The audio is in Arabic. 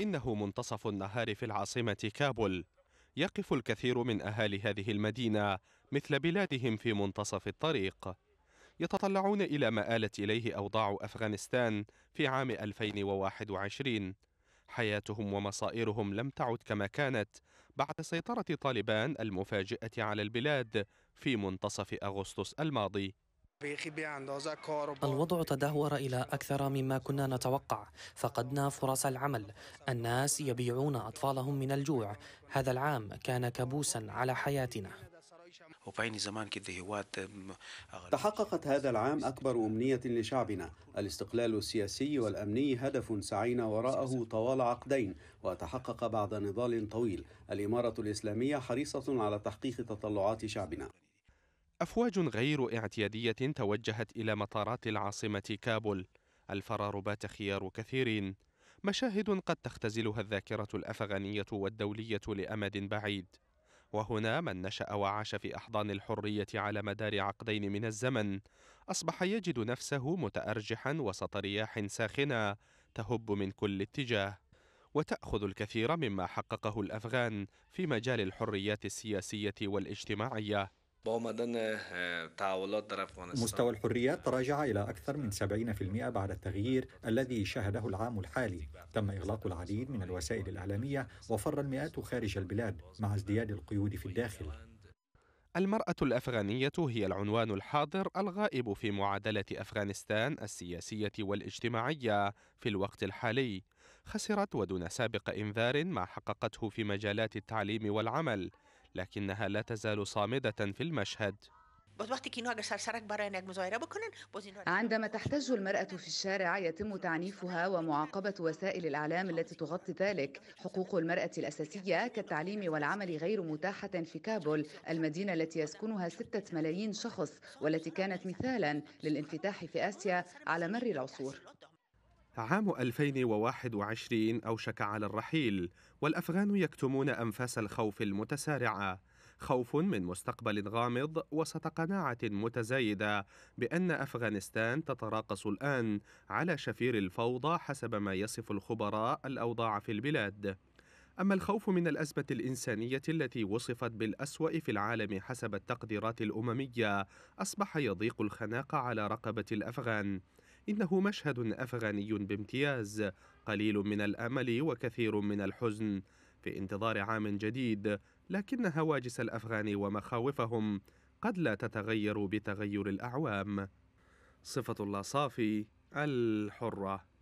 إنه منتصف النهار في العاصمة كابول يقف الكثير من أهالي هذه المدينة مثل بلادهم في منتصف الطريق يتطلعون إلى ما آلت إليه أوضاع أفغانستان في عام 2021 حياتهم ومصائرهم لم تعد كما كانت بعد سيطرة طالبان المفاجئة على البلاد في منتصف أغسطس الماضي الوضع تدهور إلى أكثر مما كنا نتوقع، فقدنا فرص العمل، الناس يبيعون أطفالهم من الجوع، هذا العام كان كابوسا على حياتنا. تحققت هذا العام أكبر أمنية لشعبنا، الاستقلال السياسي والأمني هدف سعينا وراءه طوال عقدين وتحقق بعد نضال طويل، الإمارة الإسلامية حريصة على تحقيق تطلعات شعبنا. أفواج غير اعتيادية توجهت إلى مطارات العاصمة كابول الفرار بات خيار كثيرين مشاهد قد تختزلها الذاكرة الأفغانية والدولية لأمد بعيد وهنا من نشأ وعاش في أحضان الحرية على مدار عقدين من الزمن أصبح يجد نفسه متأرجحا وسط رياح ساخنة تهب من كل اتجاه وتأخذ الكثير مما حققه الأفغان في مجال الحريات السياسية والاجتماعية آه، مستوى الحريات تراجع إلى أكثر من 70% بعد التغيير الذي شهده العام الحالي تم إغلاق العديد من الوسائل الإعلامية وفر المئات خارج البلاد مع ازدياد القيود في الداخل المرأة الأفغانية هي العنوان الحاضر الغائب في معادلة أفغانستان السياسية والاجتماعية في الوقت الحالي. خسرت ودون سابق إنذار ما حققته في مجالات التعليم والعمل، لكنها لا تزال صامدة في المشهد عندما تحتج المرأة في الشارع يتم تعنيفها ومعاقبة وسائل الإعلام التي تغطي ذلك حقوق المرأة الأساسية كالتعليم والعمل غير متاحة في كابول المدينة التي يسكنها ستة ملايين شخص والتي كانت مثالا للانفتاح في آسيا على مر العصور عام 2021 أوشك على الرحيل والأفغان يكتمون أنفاس الخوف المتسارعة خوف من مستقبل غامض وسط قناعة متزايدة بأن أفغانستان تتراقص الآن على شفير الفوضى حسب ما يصف الخبراء الأوضاع في البلاد أما الخوف من الأزمة الإنسانية التي وصفت بالأسوأ في العالم حسب التقديرات الأممية أصبح يضيق الخناق على رقبة الأفغان إنه مشهد أفغاني بامتياز قليل من الأمل وكثير من الحزن في انتظار عام جديد لكن هواجس الأفغان ومخاوفهم قد لا تتغير بتغير الأعوام صفة الله صافي الحرة